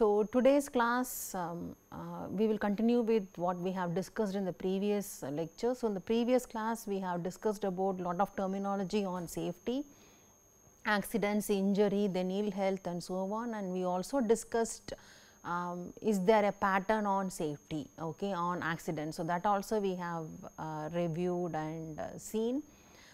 So, today's class um, uh, we will continue with what we have discussed in the previous uh, lecture. So, in the previous class we have discussed about lot of terminology on safety, accidents, injury, then ill health and so on and we also discussed um, is there a pattern on safety okay, on accidents. So, that also we have uh, reviewed and uh, seen.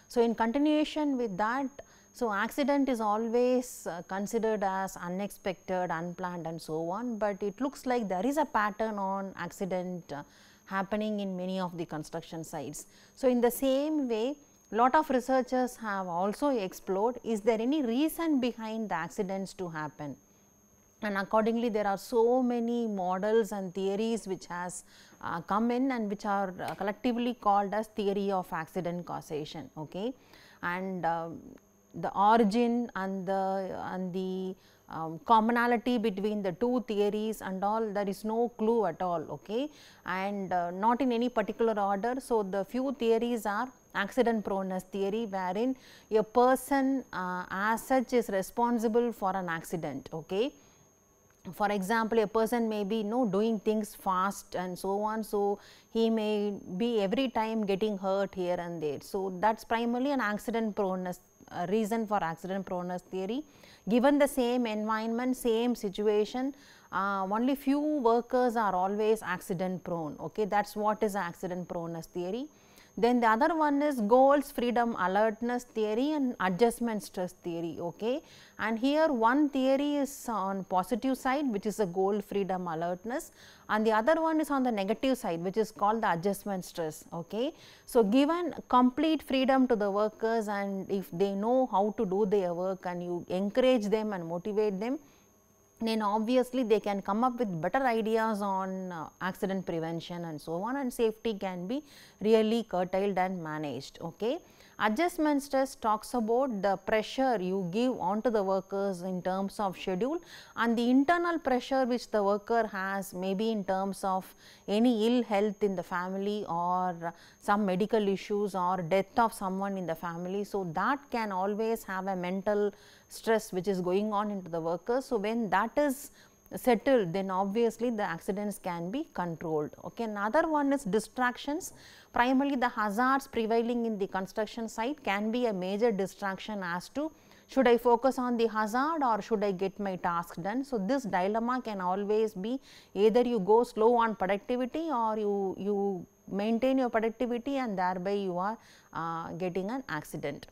So, in continuation with that so, accident is always uh, considered as unexpected, unplanned and so on, but it looks like there is a pattern on accident uh, happening in many of the construction sites. So, in the same way lot of researchers have also explored is there any reason behind the accidents to happen and accordingly there are so many models and theories which has uh, come in and which are uh, collectively called as theory of accident causation okay and um, the origin and the and the um, commonality between the two theories and all there is no clue at all okay and uh, not in any particular order so the few theories are accident proneness theory wherein a person uh, as such is responsible for an accident okay for example a person may be you know doing things fast and so on so he may be every time getting hurt here and there so that's primarily an accident proneness uh, reason for accident proneness theory. Given the same environment, same situation, uh, only few workers are always accident prone, okay. that is what is accident proneness theory. Then the other one is goals, freedom, alertness theory and adjustment stress theory, okay. And here one theory is on positive side which is a goal, freedom, alertness and the other one is on the negative side which is called the adjustment stress. Okay. So, given complete freedom to the workers and if they know how to do their work and you encourage them and motivate them, then obviously they can come up with better ideas on uh, accident prevention and so on and safety can be really curtailed and managed. Okay. Adjustment stress talks about the pressure you give onto the workers in terms of schedule and the internal pressure which the worker has maybe in terms of any ill health in the family or some medical issues or death of someone in the family. So, that can always have a mental stress which is going on into the workers. So, when that is settled then obviously the accidents can be controlled. Okay. Another one is distractions primarily the hazards prevailing in the construction site can be a major distraction as to should I focus on the hazard or should I get my task done. So, this dilemma can always be either you go slow on productivity or you, you maintain your productivity and thereby you are uh, getting an accident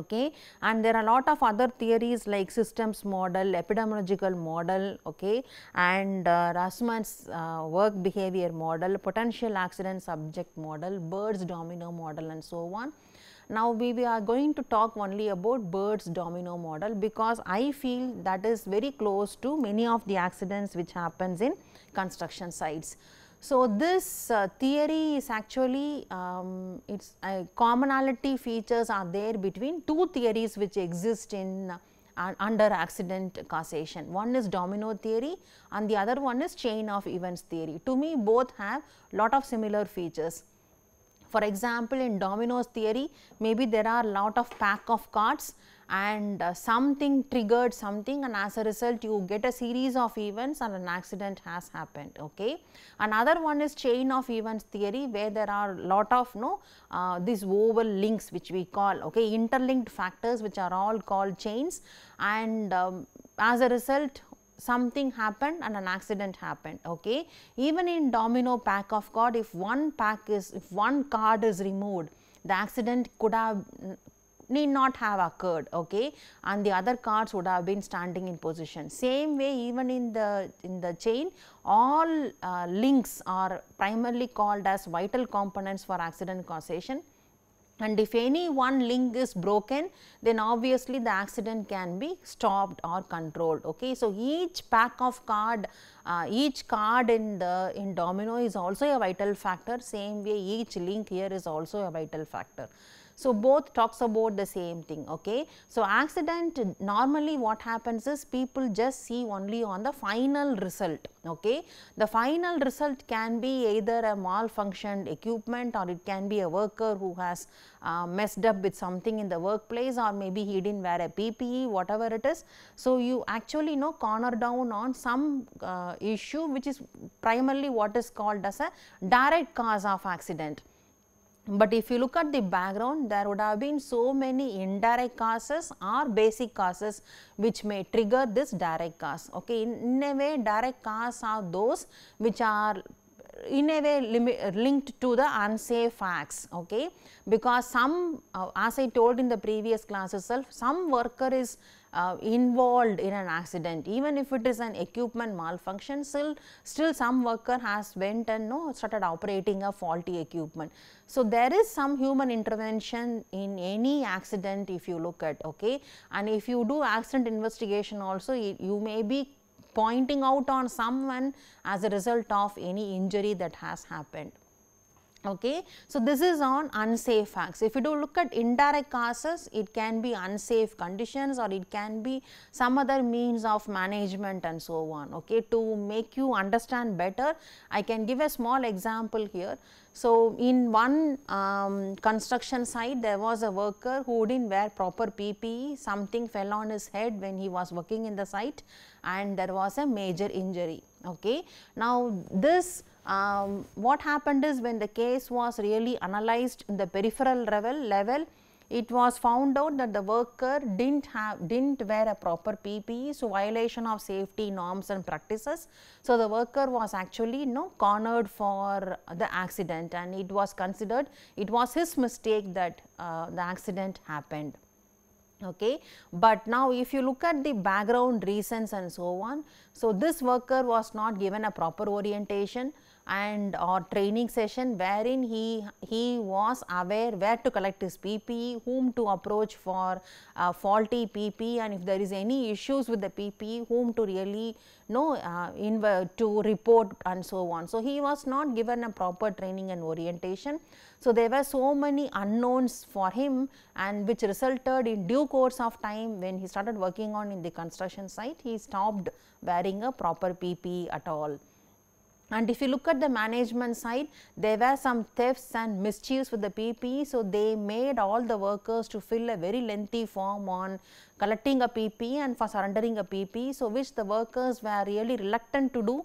okay and there are a lot of other theories like systems model epidemiological model okay and uh, Rasman's uh, work behavior model potential accident subject model birds domino model and so on now we, we are going to talk only about birds domino model because i feel that is very close to many of the accidents which happens in construction sites so, this uh, theory is actually um, its uh, commonality features are there between two theories which exist in uh, under accident causation. One is domino theory and the other one is chain of events theory. To me both have lot of similar features. For example, in dominoes theory maybe there are lot of pack of cards and uh, something triggered something and as a result you get a series of events and an accident has happened. Okay. Another one is chain of events theory where there are lot of no uh, these oval links which we call okay interlinked factors which are all called chains and um, as a result something happened and an accident happened okay even in domino pack of card if one pack is if one card is removed the accident could have need not have occurred okay and the other cards would have been standing in position. Same way even in the in the chain all uh, links are primarily called as vital components for accident causation and if any one link is broken then obviously the accident can be stopped or controlled okay so each pack of card uh, each card in the in domino is also a vital factor same way each link here is also a vital factor so, both talks about the same thing. Okay. So, accident normally what happens is people just see only on the final result. Okay. The final result can be either a malfunctioned equipment or it can be a worker who has uh, messed up with something in the workplace or maybe he did not wear a PPE whatever it is. So, you actually know corner down on some uh, issue which is primarily what is called as a direct cause of accident. But if you look at the background, there would have been so many indirect causes or basic causes which may trigger this direct cause. Okay, in, a way, direct causes are those which are in a way linked to the unsafe acts okay because some uh, as i told in the previous class itself some worker is uh, involved in an accident even if it is an equipment malfunction still still some worker has went and no started operating a faulty equipment so there is some human intervention in any accident if you look at okay and if you do accident investigation also you may be pointing out on someone as a result of any injury that has happened Okay. So, this is on unsafe acts. If you do look at indirect causes, it can be unsafe conditions or it can be some other means of management and so on. Okay. To make you understand better, I can give a small example here. So, in one um, construction site, there was a worker who did not wear proper PPE, something fell on his head when he was working in the site and there was a major injury. Okay. Now, this um, what happened is when the case was really analyzed in the peripheral level, level it was found out that the worker didn't have didn't wear a proper PPE, so violation of safety norms and practices. So the worker was actually you know, cornered for the accident, and it was considered it was his mistake that uh, the accident happened. Okay, but now if you look at the background reasons and so on, so this worker was not given a proper orientation and or training session wherein he, he was aware where to collect his PPE, whom to approach for uh, faulty PPE and if there is any issues with the PPE, whom to really know uh, to report and so on. So, he was not given a proper training and orientation. So, there were so many unknowns for him and which resulted in due course of time when he started working on in the construction site, he stopped wearing a proper PPE at all. And if you look at the management side, there were some thefts and mischiefs with the PPE. So, they made all the workers to fill a very lengthy form on collecting a PPE and for surrendering a PPE. So, which the workers were really reluctant to do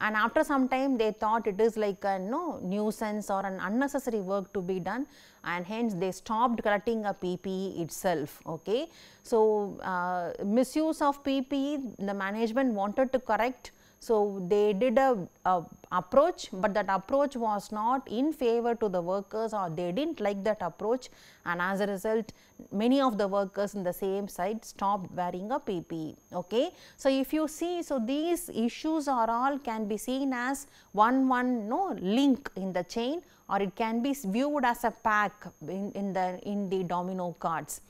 and after some time they thought it is like a no nuisance or an unnecessary work to be done and hence they stopped collecting a PPE itself. Okay. So, uh, misuse of PPE the management wanted to correct so, they did a, a, approach, but that approach was not in favor to the workers or they did not like that approach and as a result many of the workers in the same site stopped wearing a PPE. Okay. So, if you see, so these issues are all can be seen as one one no link in the chain or it can be viewed as a pack in, in the in the domino cards.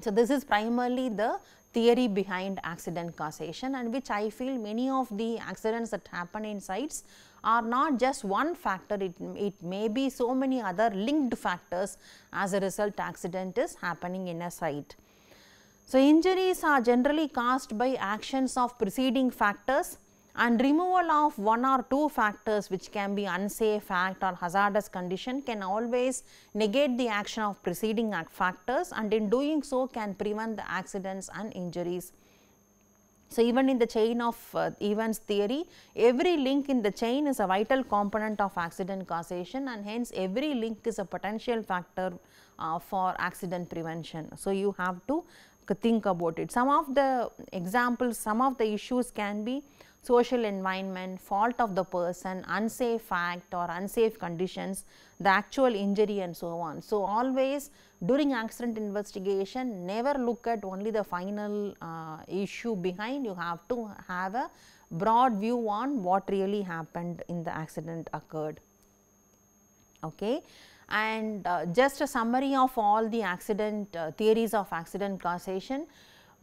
So, this is primarily the theory behind accident causation and which I feel many of the accidents that happen in sites are not just one factor, it, it may be so many other linked factors as a result accident is happening in a site. So, injuries are generally caused by actions of preceding factors and removal of one or two factors which can be unsafe act or hazardous condition can always negate the action of preceding factors and in doing so can prevent the accidents and injuries. So, even in the chain of uh, events theory, every link in the chain is a vital component of accident causation and hence every link is a potential factor uh, for accident prevention. So, you have to think about it. Some of the examples, some of the issues can be social environment, fault of the person, unsafe act or unsafe conditions, the actual injury and so on. So, always during accident investigation never look at only the final uh, issue behind you have to have a broad view on what really happened in the accident occurred. Okay and uh, just a summary of all the accident uh, theories of accident causation.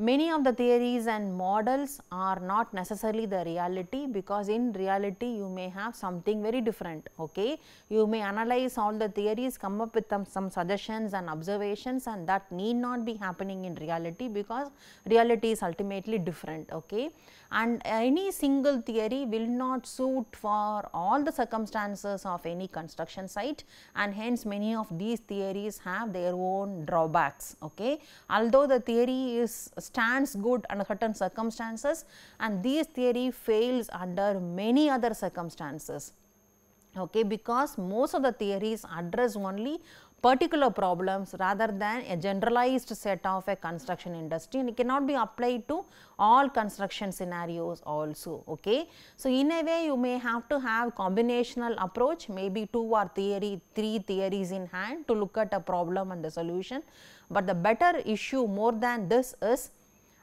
Many of the theories and models are not necessarily the reality because in reality you may have something very different. Okay, You may analyze all the theories, come up with some, some suggestions and observations and that need not be happening in reality because reality is ultimately different. Okay and any single theory will not suit for all the circumstances of any construction site and hence many of these theories have their own drawbacks. Okay. Although the theory is stands good under certain circumstances and these theory fails under many other circumstances okay because most of the theories address only particular problems rather than a generalized set of a construction industry and it cannot be applied to all construction scenarios also. Okay. So, in a way you may have to have combinational approach maybe two or theory, three theories in hand to look at a problem and the solution, but the better issue more than this is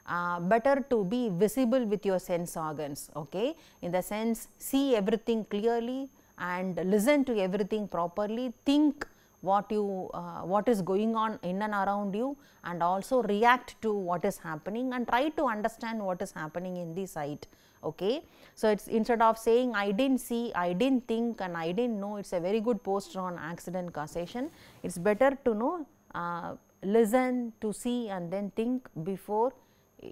uh, better to be visible with your sense organs okay in the sense see everything clearly and listen to everything properly think what you uh, what is going on in and around you and also react to what is happening and try to understand what is happening in the site okay so it's instead of saying i didn't see i didn't think and i didn't know it's a very good poster on accident causation it's better to know uh, listen to see and then think before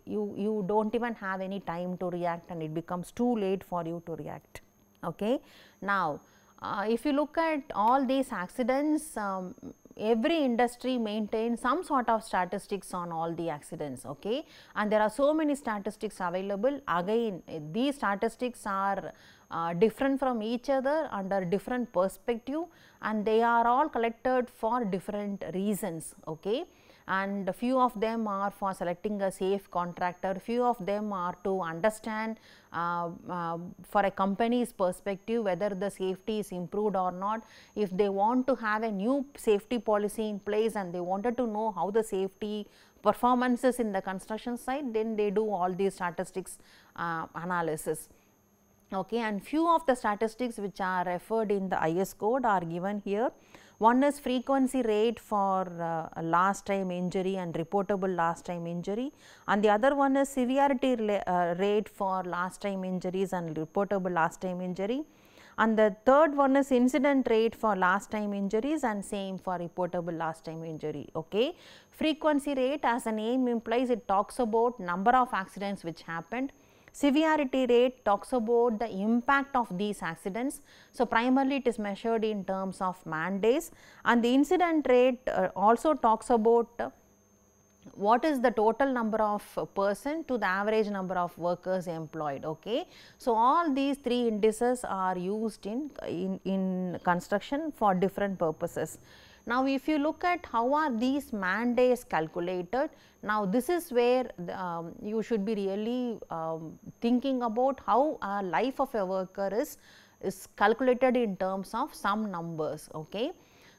you you don't even have any time to react and it becomes too late for you to react okay now uh, if you look at all these accidents, um, every industry maintains some sort of statistics on all the accidents okay and there are so many statistics available again eh, these statistics are uh, different from each other under different perspective and they are all collected for different reasons okay and few of them are for selecting a safe contractor, few of them are to understand uh, uh, for a company's perspective whether the safety is improved or not. If they want to have a new safety policy in place and they wanted to know how the safety performances in the construction site, then they do all these statistics uh, analysis okay and few of the statistics which are referred in the IS code are given here one is frequency rate for uh, last time injury and reportable last time injury and the other one is severity uh, rate for last time injuries and reportable last time injury and the third one is incident rate for last time injuries and same for reportable last time injury okay frequency rate as the name implies it talks about number of accidents which happened Severity rate talks about the impact of these accidents. So, primarily it is measured in terms of man days and the incident rate uh, also talks about uh, what is the total number of person to the average number of workers employed okay so all these three indices are used in in, in construction for different purposes now, if you look at how are these man days calculated, now this is where um, you should be really um, thinking about how a life of a worker is, is calculated in terms of some numbers. Okay.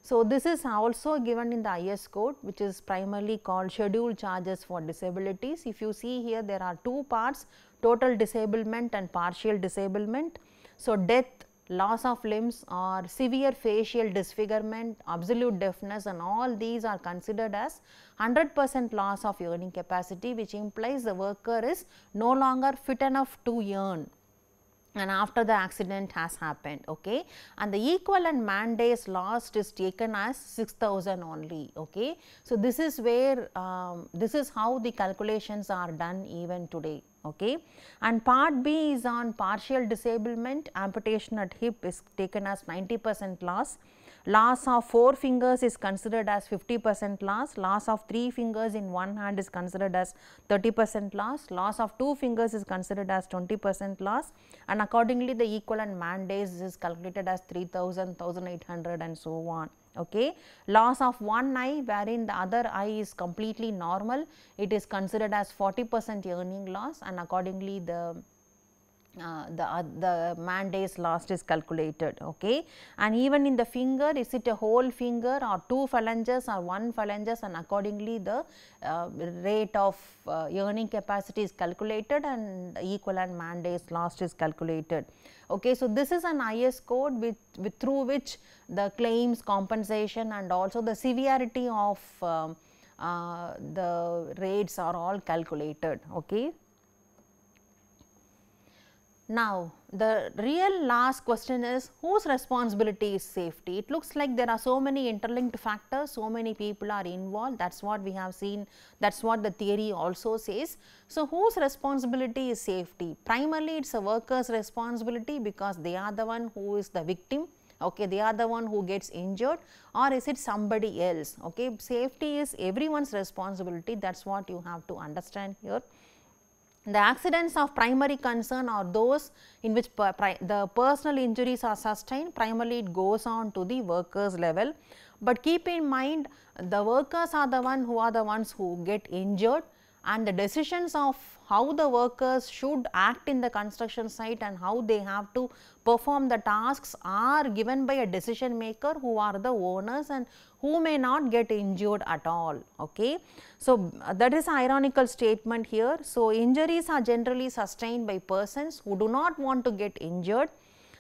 So, this is also given in the IS code which is primarily called schedule charges for disabilities. If you see here there are two parts total disablement and partial disablement. So, death loss of limbs or severe facial disfigurement, absolute deafness and all these are considered as 100 percent loss of earning capacity which implies the worker is no longer fit enough to earn and after the accident has happened okay and the equivalent man days lost is taken as 6000 only okay so this is where um, this is how the calculations are done even today okay and part b is on partial disablement amputation at hip is taken as 90% loss Loss of 4 fingers is considered as 50 percent loss, loss of 3 fingers in one hand is considered as 30 percent loss, loss of 2 fingers is considered as 20 percent loss and accordingly the equivalent man days is calculated as 3000, 1800 and so on okay. Loss of one eye wherein the other eye is completely normal, it is considered as 40 percent earning loss and accordingly the uh, the, uh, the man days lost is calculated okay and even in the finger is it a whole finger or two phalanges or one phalanges and accordingly the uh, rate of uh, earning capacity is calculated and equivalent man days lost is calculated okay so this is an is code with, with through which the claims compensation and also the severity of um, uh, the rates are all calculated okay now, the real last question is whose responsibility is safety? It looks like there are so many interlinked factors, so many people are involved that is what we have seen that is what the theory also says. So, whose responsibility is safety? Primarily it is a worker's responsibility because they are the one who is the victim okay they are the one who gets injured or is it somebody else okay safety is everyone's responsibility that's what you have to understand here the accidents of primary concern are those in which per, the personal injuries are sustained, primarily it goes on to the workers level. But keep in mind the workers are the one who are the ones who get injured and the decisions of how the workers should act in the construction site and how they have to perform the tasks are given by a decision maker who are the owners and who may not get injured at all. Okay. So, that is an ironical statement here. So, injuries are generally sustained by persons who do not want to get injured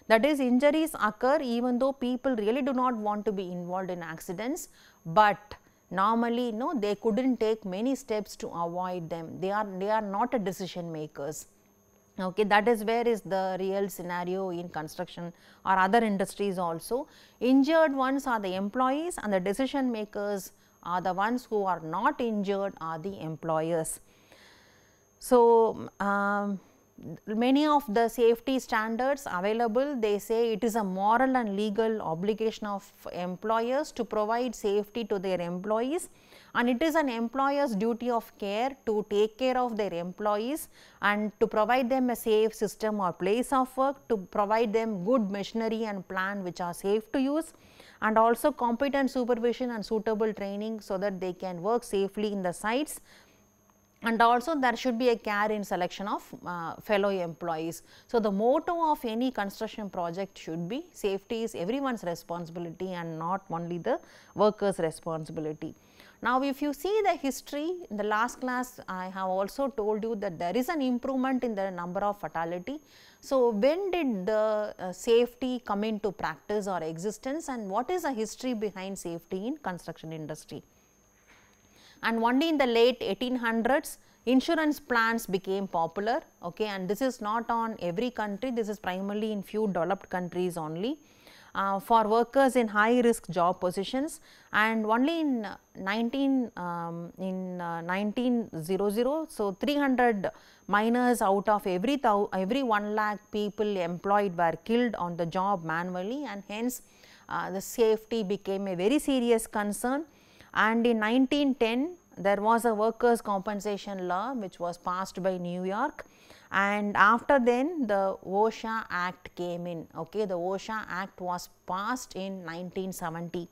that is injuries occur even though people really do not want to be involved in accidents, but normally no they could not take many steps to avoid them they are they are not decision makers okay that is where is the real scenario in construction or other industries also injured ones are the employees and the decision makers are the ones who are not injured are the employers so um, many of the safety standards available they say it is a moral and legal obligation of employers to provide safety to their employees and it is an employer's duty of care to take care of their employees and to provide them a safe system or place of work to provide them good machinery and plan which are safe to use and also competent supervision and suitable training so that they can work safely in the sites and also there should be a care in selection of uh, fellow employees. So, the motto of any construction project should be safety is everyone's responsibility and not only the worker's responsibility. Now, if you see the history in the last class I have also told you that there is an improvement in the number of fatality. So, when did the uh, safety come into practice or existence and what is the history behind safety in construction industry? and only in the late 1800s insurance plans became popular okay and this is not on every country this is primarily in few developed countries only uh, for workers in high risk job positions and only in 19 um, in uh, 1900 so 300 miners out of every every 1 lakh people employed were killed on the job manually and hence uh, the safety became a very serious concern and in 1910 there was a workers compensation law which was passed by New York and after then the OSHA act came in okay the OSHA act was passed in 1970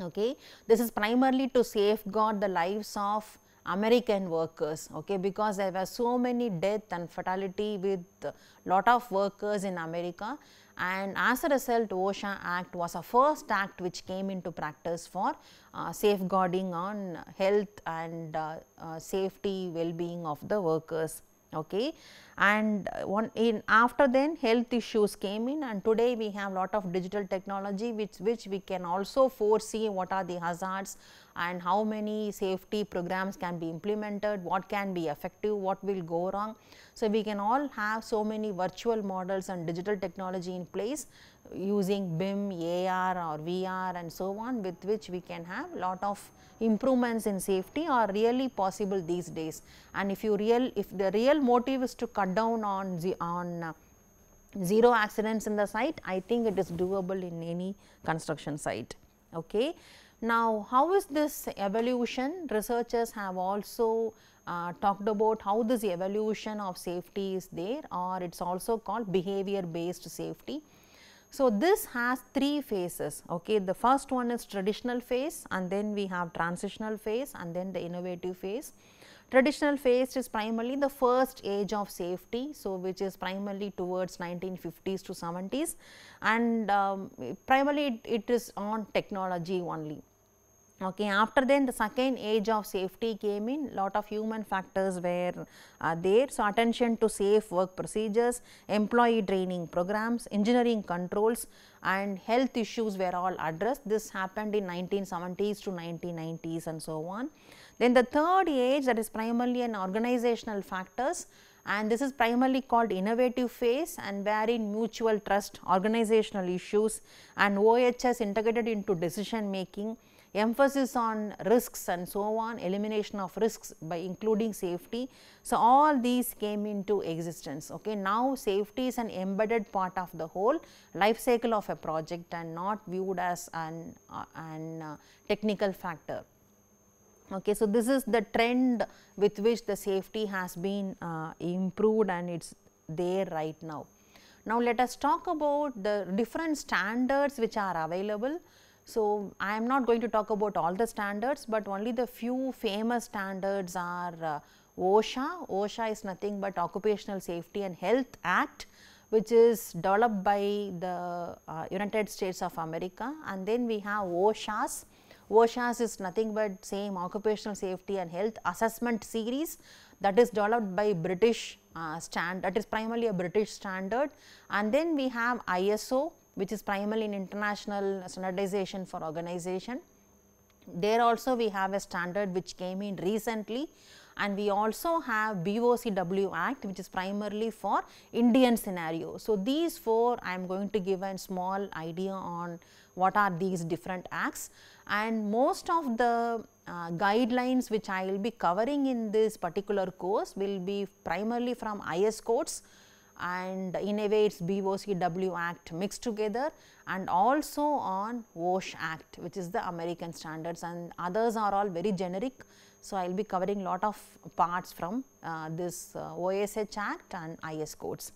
okay this is primarily to safeguard the lives of American workers okay because there were so many death and fatality with lot of workers in America and as a result OSHA Act was a first act which came into practice for uh, safeguarding on health and uh, uh, safety well-being of the workers okay and uh, one in after then health issues came in and today we have lot of digital technology which which we can also foresee what are the hazards and how many safety programs can be implemented what can be effective what will go wrong so we can all have so many virtual models and digital technology in place using BIM, AR or VR and so on with which we can have lot of improvements in safety are really possible these days. And if you real, if the real motive is to cut down on the on uh, zero accidents in the site, I think it is doable in any construction site. Okay. Now, how is this evolution? Researchers have also uh, talked about how this evolution of safety is there or it is also called behavior based safety so, this has three phases okay the first one is traditional phase and then we have transitional phase and then the innovative phase. Traditional phase is primarily the first age of safety so which is primarily towards 1950s to 70s and um, primarily it, it is on technology only Okay. After then the second age of safety came in lot of human factors were uh, there. So, attention to safe work procedures, employee training programs, engineering controls and health issues were all addressed. This happened in 1970s to 1990s and so on. Then the third age that is primarily an organizational factors and this is primarily called innovative phase and wherein mutual trust, organizational issues and OHS integrated into decision making emphasis on risks and so on, elimination of risks by including safety. So, all these came into existence. Okay. Now, safety is an embedded part of the whole life cycle of a project and not viewed as an, uh, an uh, technical factor. Okay, so this is the trend with which the safety has been uh, improved and it is there right now. Now, let us talk about the different standards which are available so, I am not going to talk about all the standards, but only the few famous standards are uh, OSHA. OSHA is nothing but Occupational Safety and Health Act, which is developed by the uh, United States of America and then we have OSHAs. OSHAs is nothing but same Occupational Safety and Health Assessment Series that is developed by British uh, stand that is primarily a British standard and then we have ISO which is primarily in international standardization for organization. There also we have a standard which came in recently and we also have BOCW Act which is primarily for Indian scenario. So, these four I am going to give a small idea on what are these different acts and most of the uh, guidelines which I will be covering in this particular course will be primarily from IS codes and in a way it is BOCW Act mixed together and also on WOSH Act which is the American standards and others are all very generic. So, I will be covering lot of parts from uh, this uh, OSH Act and IS codes.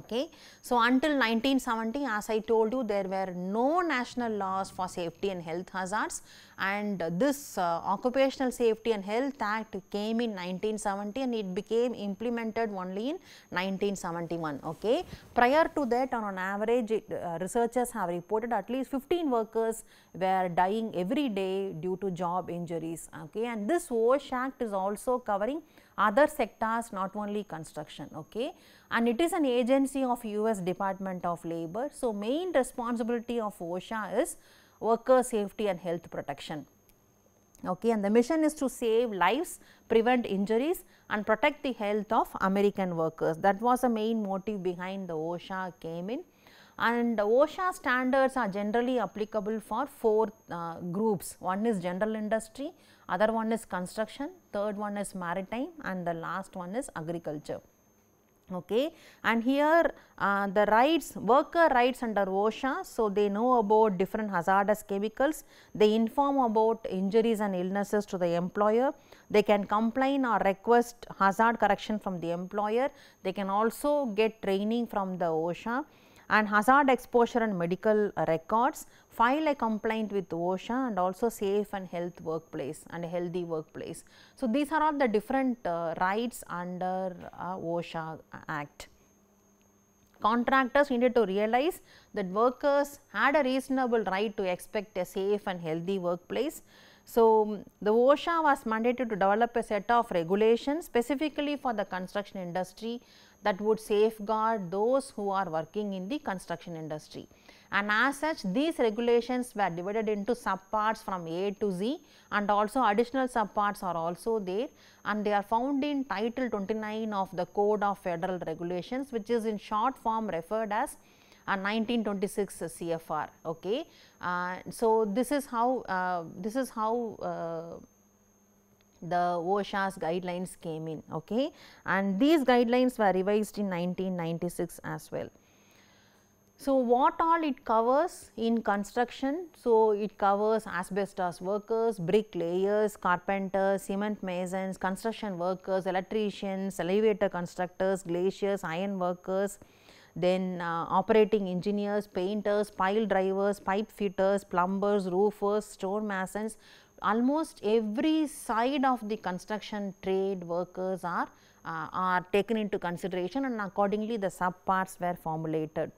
Okay. So, until 1970 as I told you there were no national laws for safety and health hazards and this uh, Occupational Safety and Health Act came in 1970 and it became implemented only in 1971. Okay. Prior to that on an average it, uh, researchers have reported at least 15 workers were dying every day due to job injuries. Okay. And this OSH Act is also covering other sectors not only construction okay and it is an agency of US Department of Labor. So, main responsibility of OSHA is worker safety and health protection okay and the mission is to save lives prevent injuries and protect the health of american workers that was the main motive behind the osha came in and OSHA standards are generally applicable for four uh, groups. One is general industry, other one is construction, third one is maritime and the last one is agriculture. Okay. And here uh, the rights, worker rights under OSHA, so they know about different hazardous chemicals, they inform about injuries and illnesses to the employer, they can complain or request hazard correction from the employer, they can also get training from the OSHA and hazard exposure and medical records, file a complaint with OSHA and also safe and health workplace and healthy workplace. So, these are all the different uh, rights under uh, OSHA Act. Contractors needed to realize that workers had a reasonable right to expect a safe and healthy workplace. So, the OSHA was mandated to develop a set of regulations specifically for the construction industry that would safeguard those who are working in the construction industry. And as such these regulations were divided into subparts from A to Z and also additional subparts are also there and they are found in title 29 of the code of federal regulations which is in short form referred as uh, 1926 CFR. Okay. Uh, so, this is how uh, this is how uh, the OSHA's guidelines came in okay and these guidelines were revised in 1996 as well. So, what all it covers in construction? So, it covers asbestos workers, bricklayers, carpenters, cement masons, construction workers, electricians, elevator constructors, glaciers, iron workers, then uh, operating engineers, painters, pile drivers, pipe fitters, plumbers, roofers, stone masons, almost every side of the construction trade workers are, uh, are taken into consideration and accordingly the subparts were formulated.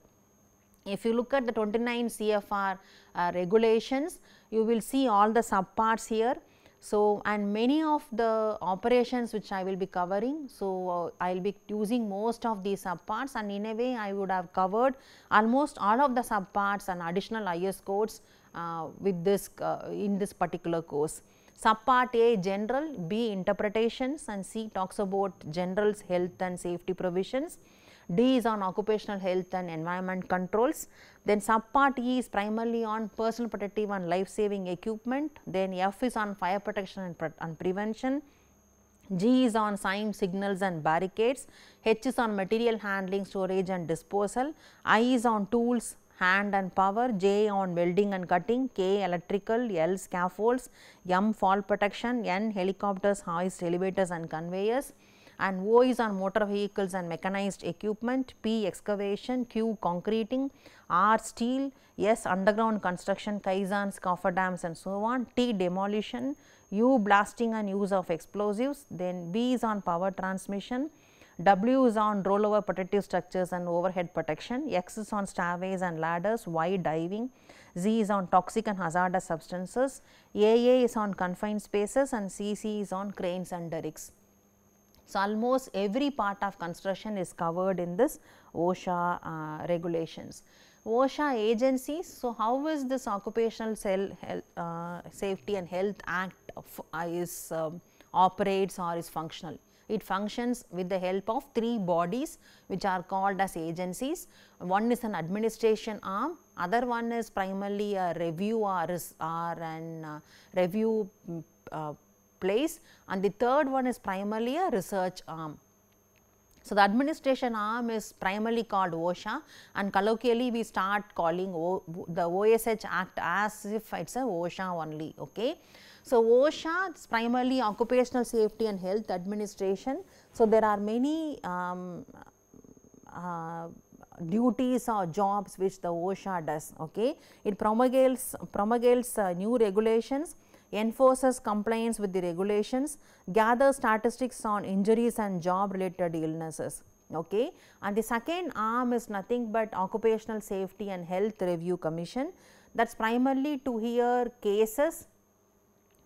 If you look at the 29 CFR uh, regulations, you will see all the subparts here. So, and many of the operations which I will be covering. So, uh, I will be using most of these subparts and in a way I would have covered almost all of the subparts and additional IS codes uh, with this uh, in this particular course. Subpart A general, B interpretations and C talks about generals health and safety provisions. D is on occupational health and environment controls. Then subpart E is primarily on personal protective and life saving equipment. Then F is on fire protection and, pre and prevention. G is on sign signals and barricades, H is on material handling, storage and disposal, I is on tools, hand and power, J on welding and cutting, K electrical, L scaffolds, M fall protection, N helicopters, hoist, elevators and conveyors and O is on motor vehicles and mechanized equipment, P excavation, Q concreting, R steel, S underground construction, kaizans, coffer dams and so on, T demolition, U blasting and use of explosives, then B is on power transmission, W is on rollover protective structures and overhead protection, X is on stairways and ladders, Y diving, Z is on toxic and hazardous substances, AA is on confined spaces and CC is on cranes and derricks. So, almost every part of construction is covered in this OSHA uh, regulations. OSHA agencies, so how is this Occupational Cell Health, uh, Safety and Health Act of, uh, is um, operates or is functional? It functions with the help of three bodies which are called as agencies. One is an administration arm, other one is primarily a review or, and an uh, review mm, uh, place and the third one is primarily a research arm. So, the administration arm is primarily called OSHA and colloquially we start calling o, the OSH act as if it is a OSHA only. Okay. So, OSHA is primarily Occupational Safety and Health Administration. So, there are many um, uh, duties or jobs which the OSHA does. Okay, It promulgates, promulgates uh, new regulations, enforces compliance with the regulations, gathers statistics on injuries and job related illnesses okay and the second arm is nothing but occupational safety and health review commission that's primarily to hear cases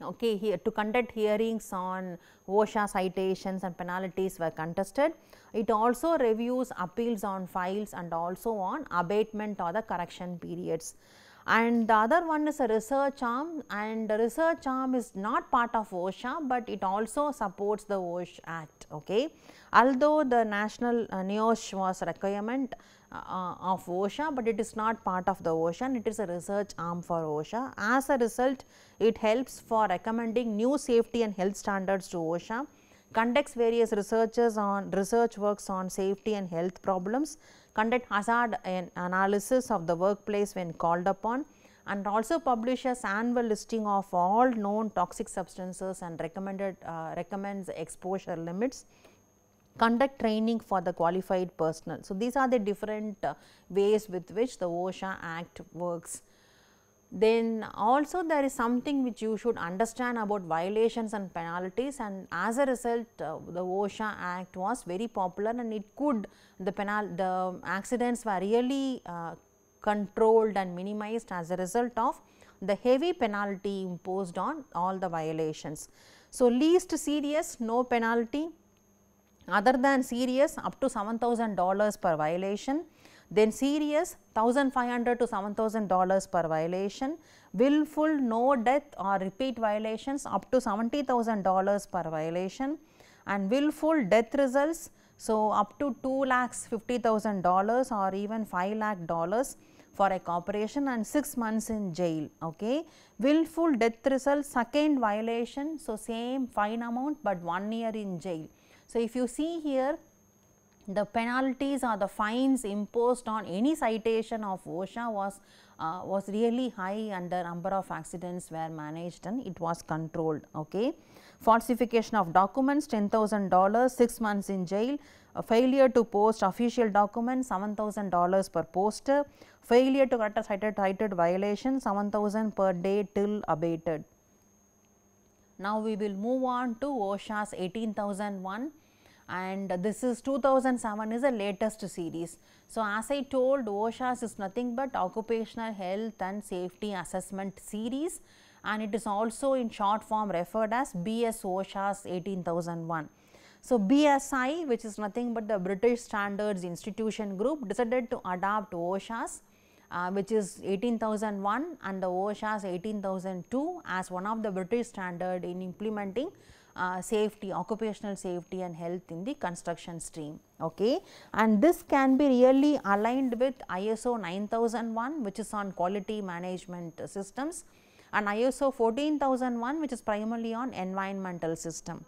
okay, here to conduct hearings on OSHA citations and penalties were contested. It also reviews appeals on files and also on abatement or the correction periods. And the other one is a research arm and the research arm is not part of OSHA, but it also supports the OSHA Act. Okay. Although the national uh, NEOSH was requirement, uh, uh, of OSHA, but it is not part of the OSHA and it is a research arm for OSHA. As a result, it helps for recommending new safety and health standards to OSHA, conducts various researches on research works on safety and health problems, conduct hazard analysis of the workplace when called upon and also publishes annual listing of all known toxic substances and recommended uh, recommends exposure limits conduct training for the qualified personnel. So, these are the different uh, ways with which the OSHA Act works. Then also there is something which you should understand about violations and penalties and as a result uh, the OSHA Act was very popular and it could the penal the accidents were really uh, controlled and minimized as a result of the heavy penalty imposed on all the violations. So, least serious no penalty, other than serious up to $7,000 per violation, then serious 1500 to 7000 dollars per violation willful no death or repeat violations up to 70000 dollars per violation and willful death results so up to 2 lakhs 50000 dollars or even 5 lakh dollars for a corporation and 6 months in jail okay willful death results, second violation so same fine amount but 1 year in jail so, if you see here the penalties or the fines imposed on any citation of OSHA was, uh, was really high and the number of accidents were managed and it was controlled. Okay. Falsification of documents $10,000, 6 months in jail, a failure to post official documents $7,000 per poster, failure to cut a cited, cited violation 7000 per day till abated. Now, we will move on to OSHA's 18001 and this is 2007 is the latest series. So, as I told OSHAS is nothing but occupational health and safety assessment series and it is also in short form referred as BS OSHAS 18001. So, BSI which is nothing but the British Standards Institution group decided to adopt OSHAS uh, which is 18001 and the OSHAS 18002 as one of the British standard in implementing uh, safety, occupational safety and health in the construction stream. Okay. And this can be really aligned with ISO 9001 which is on quality management systems and ISO 14001 which is primarily on environmental system.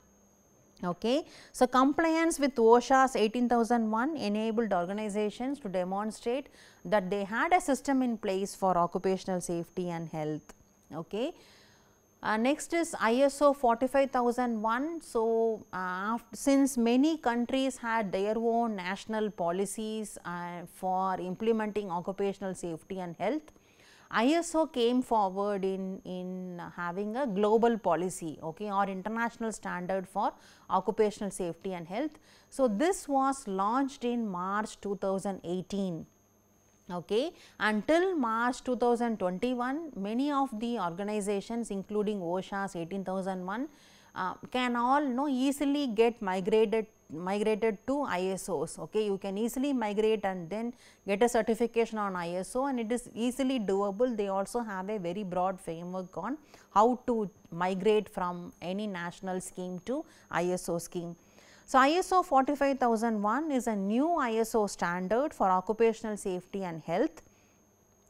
Okay. So, compliance with OSHA's 18001 enabled organizations to demonstrate that they had a system in place for occupational safety and health. Okay. Uh, next is ISO 45001. So, uh, since many countries had their own national policies uh, for implementing occupational safety and health, ISO came forward in, in having a global policy okay, or international standard for occupational safety and health. So, this was launched in March 2018 Okay. Until March 2021, many of the organizations including OSHA's 18001 uh, can all you know easily get migrated migrated to ISOs. Okay. You can easily migrate and then get a certification on ISO and it is easily doable. They also have a very broad framework on how to migrate from any national scheme to ISO scheme. So, ISO 45001 is a new ISO standard for occupational safety and health.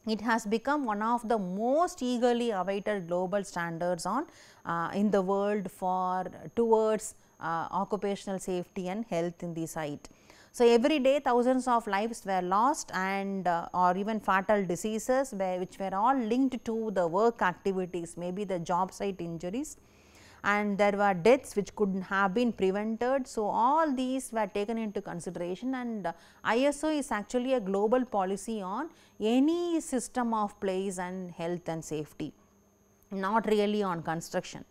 It has become one of the most eagerly awaited global standards on uh, in the world for towards uh, occupational safety and health in the site. So, every day thousands of lives were lost and uh, or even fatal diseases which were all linked to the work activities, maybe the job site injuries and there were deaths which could have been prevented. So, all these were taken into consideration and ISO is actually a global policy on any system of place and health and safety, not really on construction.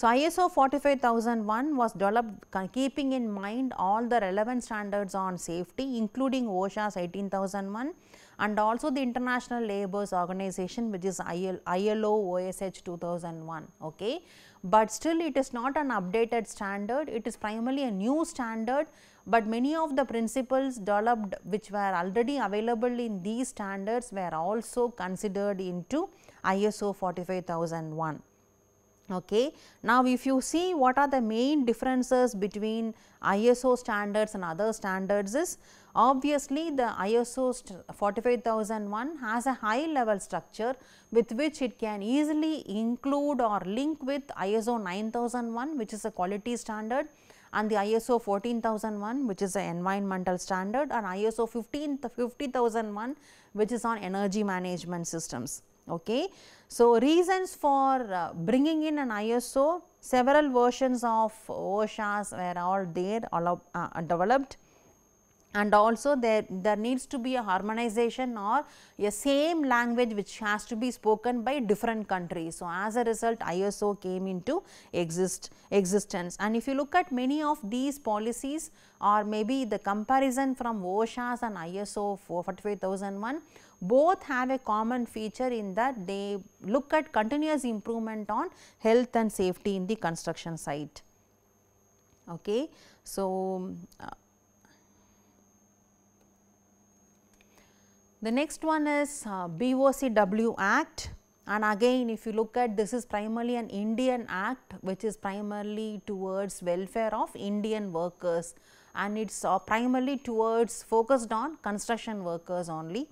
So, ISO 45001 was developed uh, keeping in mind all the relevant standards on safety including OSHA's 18001 and also the International Labour's Organization which is ILO OSH 2001. Okay. But still it is not an updated standard, it is primarily a new standard but many of the principles developed which were already available in these standards were also considered into ISO 45001. Okay. Now, if you see what are the main differences between ISO standards and other standards is obviously the ISO 45001 has a high level structure with which it can easily include or link with ISO 9001 which is a quality standard and the ISO 14001 which is an environmental standard and ISO 15001 which is on energy management systems. Okay. So, reasons for uh, bringing in an ISO, several versions of OSHAs were all there all, uh, developed and also there, there needs to be a harmonization or a same language which has to be spoken by different countries. So, as a result ISO came into exist, existence and if you look at many of these policies or maybe the comparison from OSHAs and ISO 45001, both have a common feature in that they look at continuous improvement on health and safety in the construction site. Okay. So, uh, the next one is uh, BOCW Act and again if you look at this is primarily an Indian act which is primarily towards welfare of Indian workers and it is uh, primarily towards focused on construction workers only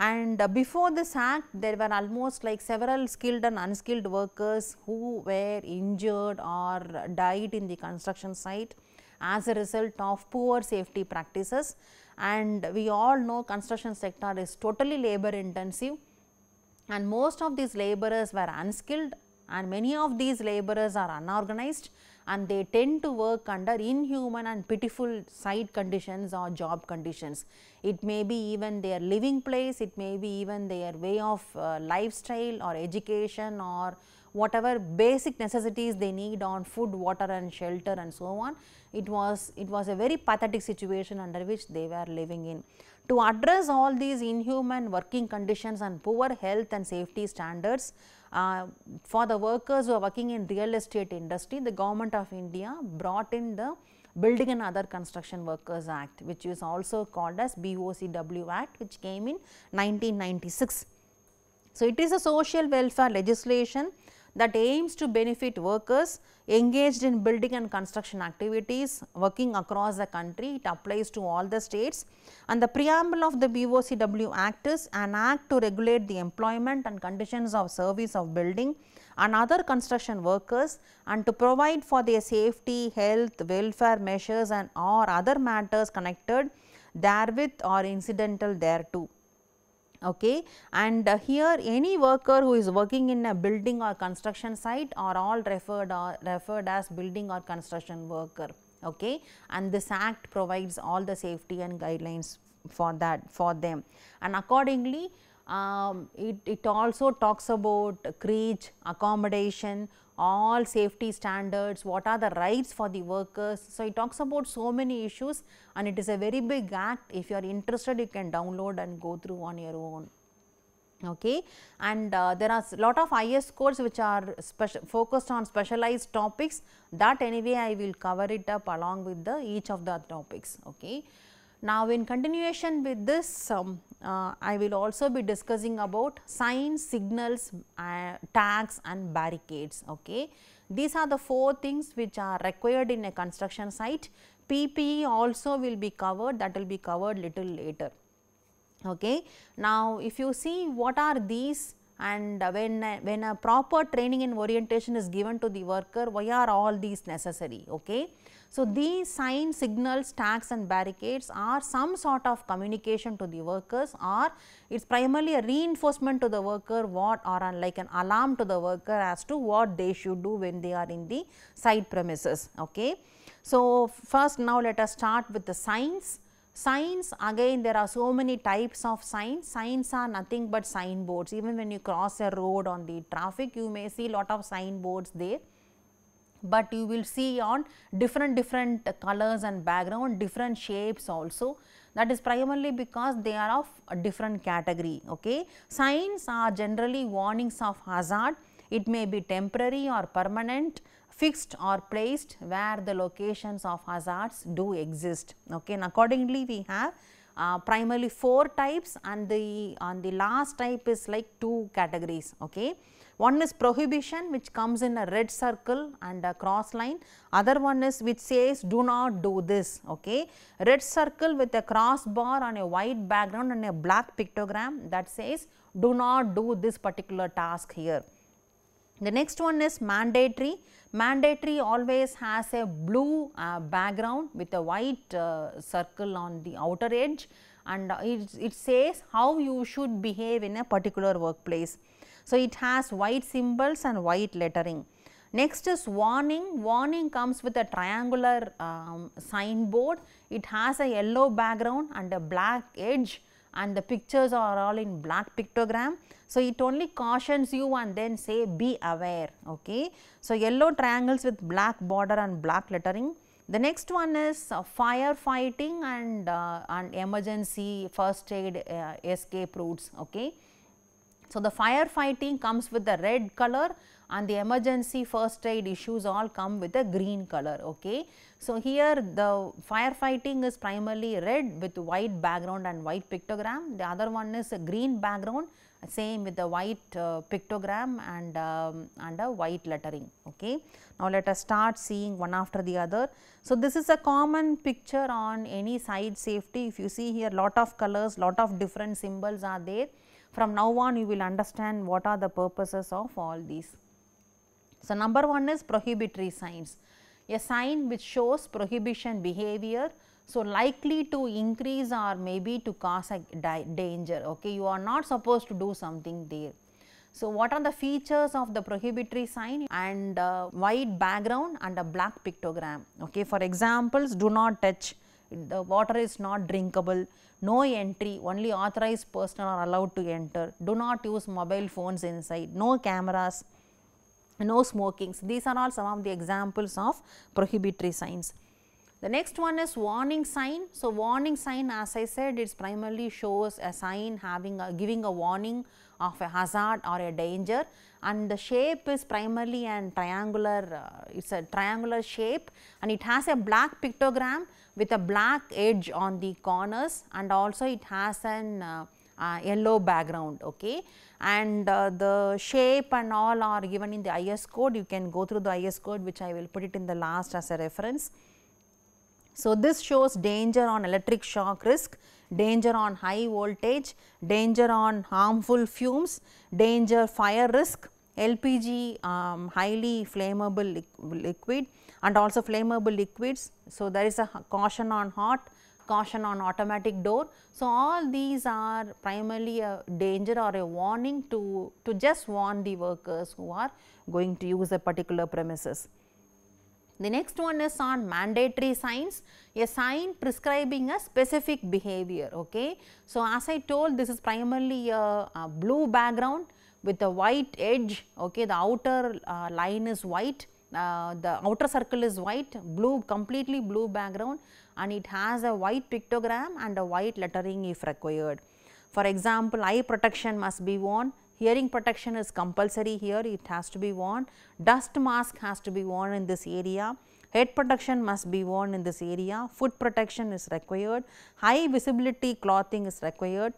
and uh, before this act there were almost like several skilled and unskilled workers who were injured or died in the construction site as a result of poor safety practices and we all know construction sector is totally labor intensive and most of these laborers were unskilled and many of these laborers are unorganized and they tend to work under inhuman and pitiful site conditions or job conditions. It may be even their living place, it may be even their way of uh, lifestyle or education or whatever basic necessities they need on food, water and shelter and so on. It was, it was a very pathetic situation under which they were living in. To address all these inhuman working conditions and poor health and safety standards, uh, for the workers who are working in real estate industry, the government of India brought in the Building and Other Construction Workers Act, which is also called as BOCW Act, which came in 1996. So, it is a social welfare legislation that aims to benefit workers engaged in building and construction activities working across the country. It applies to all the states and the preamble of the BOCW Act is an act to regulate the employment and conditions of service of building and other construction workers and to provide for their safety, health, welfare measures and or other matters connected therewith or incidental thereto okay and uh, here any worker who is working in a building or construction site are all referred or uh, referred as building or construction worker okay and this act provides all the safety and guidelines for that for them and accordingly um, it, it also talks about creche accommodation all safety standards, what are the rights for the workers. So, it talks about so many issues and it is a very big act. If you are interested, you can download and go through on your own. Okay. And uh, there are lot of IS codes which are focused on specialized topics that anyway I will cover it up along with the each of the topics. Okay. Now, in continuation with this, um, uh, I will also be discussing about signs, signals, uh, tags and barricades. Okay. These are the four things which are required in a construction site. PPE also will be covered that will be covered little later. Okay. Now, if you see what are these and when, when a proper training and orientation is given to the worker, why are all these necessary? Okay? So, these sign signals, tags and barricades are some sort of communication to the workers or it is primarily a reinforcement to the worker what or like an alarm to the worker as to what they should do when they are in the site premises. Okay? So, first now let us start with the signs. Signs again there are so many types of signs, signs are nothing but signboards even when you cross a road on the traffic you may see lot of signboards there but you will see on different different colors and background different shapes also that is primarily because they are of different category okay signs are generally warnings of hazard it may be temporary or permanent fixed or placed where the locations of hazards do exist. Okay. And accordingly, we have uh, primarily 4 types and the on the last type is like 2 categories. Okay. One is prohibition which comes in a red circle and a cross line, other one is which says do not do this. Okay. Red circle with a cross bar on a white background and a black pictogram that says do not do this particular task here. The next one is mandatory. Mandatory always has a blue uh, background with a white uh, circle on the outer edge and it, it says how you should behave in a particular workplace. So, it has white symbols and white lettering. Next is warning. Warning comes with a triangular um, signboard. It has a yellow background and a black edge and the pictures are all in black pictogram. So, it only cautions you and then say be aware. Okay. So, yellow triangles with black border and black lettering. The next one is uh, firefighting and, uh, and emergency first aid uh, escape routes. Okay. So, the firefighting comes with the red color and the emergency first aid issues all come with a green color. Okay. So, here the firefighting is primarily red with white background and white pictogram, the other one is a green background same with the white uh, pictogram and, um, and a white lettering. Okay. Now, let us start seeing one after the other. So, this is a common picture on any side safety if you see here lot of colors, lot of different symbols are there. From now on you will understand what are the purposes of all these. So, number one is prohibitory signs, a sign which shows prohibition behavior. So, likely to increase or maybe to cause a danger, okay. You are not supposed to do something there. So, what are the features of the prohibitory sign and uh, white background and a black pictogram, okay. For examples, do not touch, the water is not drinkable, no entry, only authorized person are allowed to enter, do not use mobile phones inside, no cameras, no smokings. These are all some of the examples of prohibitory signs. The next one is warning sign. So, warning sign as I said it primarily shows a sign having a giving a warning of a hazard or a danger and the shape is primarily an triangular, uh, it is a triangular shape and it has a black pictogram with a black edge on the corners and also it has an uh, uh, yellow background okay and uh, the shape and all are given in the IS code you can go through the IS code which I will put it in the last as a reference. So, this shows danger on electric shock risk, danger on high voltage, danger on harmful fumes, danger fire risk, LPG um, highly flammable liquid and also flammable liquids. So, there is a caution on hot, caution on automatic door. So, all these are primarily a danger or a warning to, to just warn the workers who are going to use a particular premises. The next one is on mandatory signs, a sign prescribing a specific behavior. Okay. So, as I told this is primarily a, a blue background with a white edge, okay. the outer uh, line is white, uh, the outer circle is white, blue completely blue background and it has a white pictogram and a white lettering if required. For example, eye protection must be worn, hearing protection is compulsory here it has to be worn, dust mask has to be worn in this area, head protection must be worn in this area, foot protection is required, high visibility clothing is required,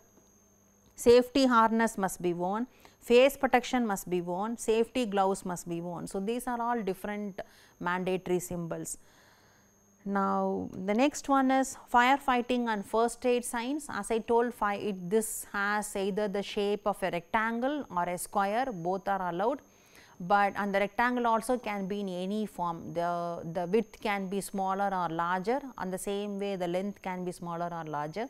safety harness must be worn, face protection must be worn, safety gloves must be worn. So, these are all different mandatory symbols. Now, the next one is firefighting and first aid signs. As I told it, this has either the shape of a rectangle or a square both are allowed but and the rectangle also can be in any form the the width can be smaller or larger and the same way the length can be smaller or larger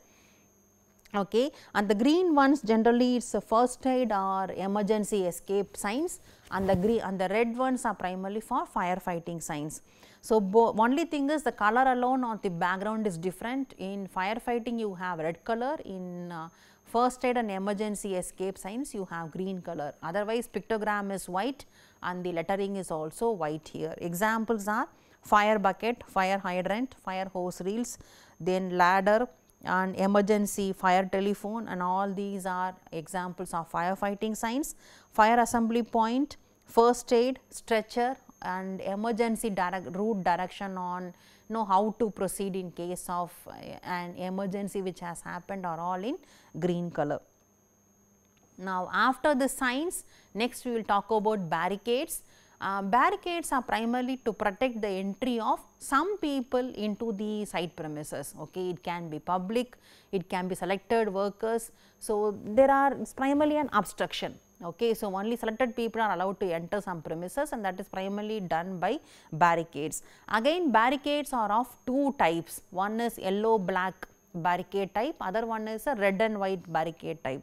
okay and the green ones generally it's a first aid or emergency escape signs and the green and the red ones are primarily for firefighting signs so, only thing is the color alone or the background is different. In firefighting you have red color, in uh, first aid and emergency escape signs you have green color. Otherwise pictogram is white and the lettering is also white here. Examples are fire bucket, fire hydrant, fire hose reels, then ladder and emergency fire telephone and all these are examples of firefighting signs. Fire assembly point, first aid, stretcher and emergency direct route direction on know how to proceed in case of eh, an emergency which has happened are all in green color. Now, after the signs next we will talk about barricades. Uh, barricades are primarily to protect the entry of some people into the site premises. Okay, it can be public, it can be selected workers. So, there are primarily an obstruction Okay, so only selected people are allowed to enter some premises and that is primarily done by barricades. Again barricades are of two types, one is yellow black barricade type, other one is a red and white barricade type.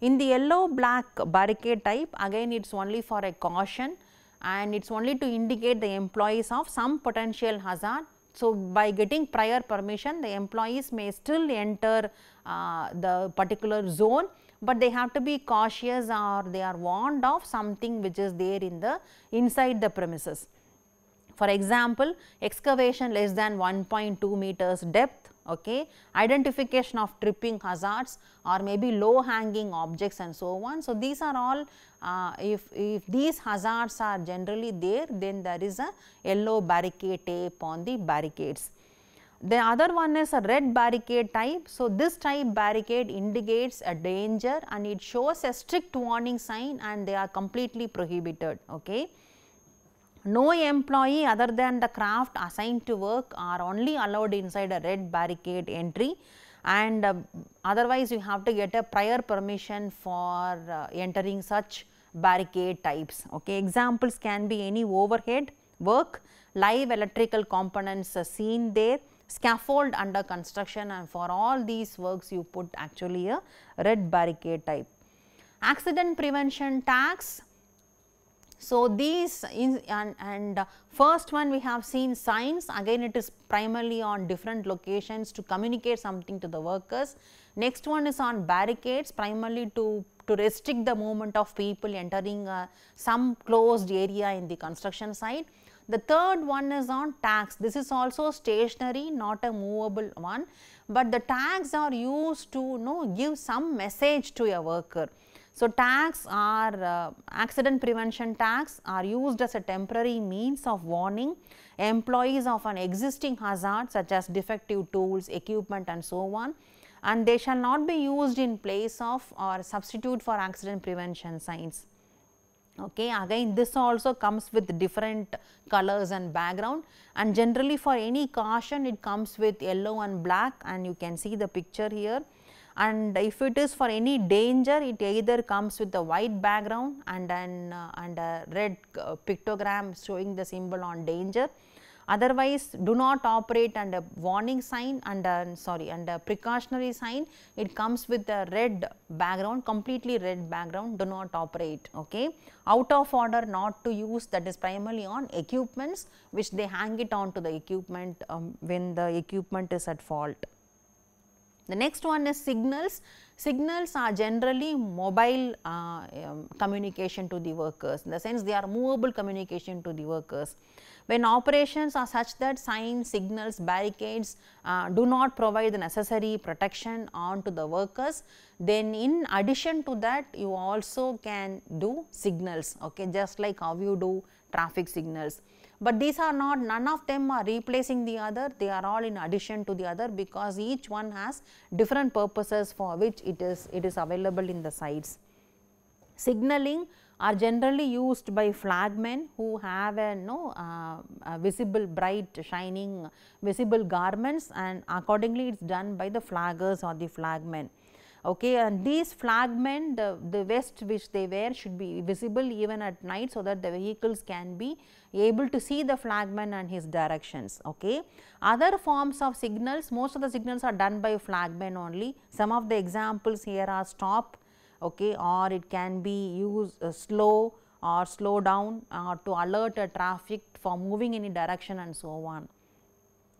In the yellow black barricade type again it is only for a caution and it is only to indicate the employees of some potential hazard. So, by getting prior permission the employees may still enter uh, the particular zone but they have to be cautious or they are warned of something which is there in the inside the premises. For example, excavation less than 1.2 meters depth, okay, identification of tripping hazards or maybe low hanging objects and so on. So, these are all uh, if, if these hazards are generally there then there is a yellow barricade tape on the barricades. The other one is a red barricade type. So, this type barricade indicates a danger and it shows a strict warning sign and they are completely prohibited. Okay. No employee other than the craft assigned to work are only allowed inside a red barricade entry and uh, otherwise you have to get a prior permission for uh, entering such barricade types. Okay. Examples can be any overhead work, live electrical components seen there, scaffold under construction and for all these works you put actually a red barricade type. Accident prevention tax. So, these in, and, and uh, first one we have seen signs again it is primarily on different locations to communicate something to the workers. Next one is on barricades primarily to to restrict the movement of people entering uh, some closed area in the construction site. The third one is on tags. This is also stationary, not a movable one, but the tags are used to you know give some message to a worker. So, tags are uh, accident prevention tags are used as a temporary means of warning employees of an existing hazard such as defective tools, equipment and so on and they shall not be used in place of or substitute for accident prevention signs okay again this also comes with different colors and background and generally for any caution it comes with yellow and black and you can see the picture here and if it is for any danger it either comes with a white background and an uh, and a red uh, pictogram showing the symbol on danger Otherwise, do not operate under warning sign under sorry under precautionary sign. It comes with a red background, completely red background. Do not operate. Okay, out of order, not to use. That is primarily on equipments, which they hang it on to the equipment um, when the equipment is at fault. The next one is signals. Signals are generally mobile uh, um, communication to the workers in the sense they are movable communication to the workers when operations are such that signs, signals, barricades uh, do not provide the necessary protection onto the workers, then in addition to that you also can do signals, okay, just like how you do traffic signals. But these are not none of them are replacing the other, they are all in addition to the other because each one has different purposes for which it is it is available in the sites. Signaling are generally used by flagmen who have a, no, uh, a visible bright shining visible garments and accordingly it is done by the flaggers or the flagmen. Okay, and these flagmen the, the vest which they wear should be visible even at night so that the vehicles can be able to see the flagman and his directions. Okay. Other forms of signals most of the signals are done by flagmen only some of the examples here are stop, okay, or it can be used uh, slow or slow down or to alert a traffic for moving any direction and so on.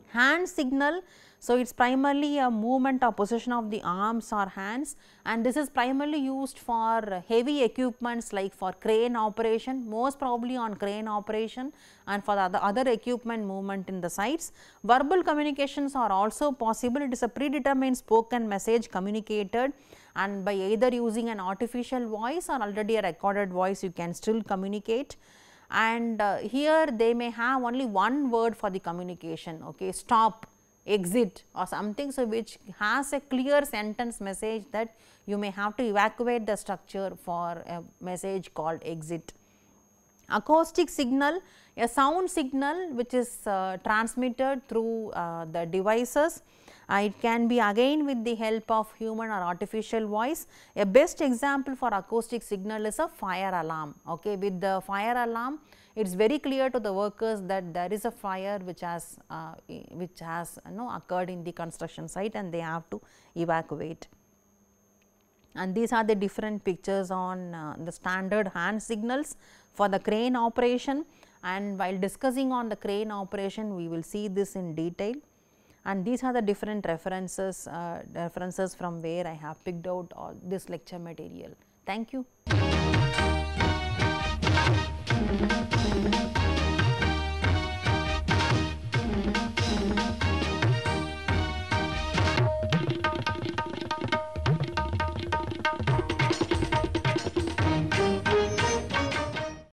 Hand signal so, it is primarily a movement or position of the arms or hands and this is primarily used for heavy equipments like for crane operation, most probably on crane operation and for the other equipment movement in the sites. Verbal communications are also possible, it is a predetermined spoken message communicated and by either using an artificial voice or already a recorded voice you can still communicate and uh, here they may have only one word for the communication okay stop exit or something. So, which has a clear sentence message that you may have to evacuate the structure for a message called exit. Acoustic signal, a sound signal which is uh, transmitted through uh, the devices. Uh, it can be again with the help of human or artificial voice. A best example for acoustic signal is a fire alarm. Okay, With the fire alarm, it is very clear to the workers that there is a fire which has, uh, which has you know, occurred in the construction site and they have to evacuate. And these are the different pictures on uh, the standard hand signals for the crane operation and while discussing on the crane operation we will see this in detail and these are the different references, uh, references from where I have picked out all this lecture material. Thank you.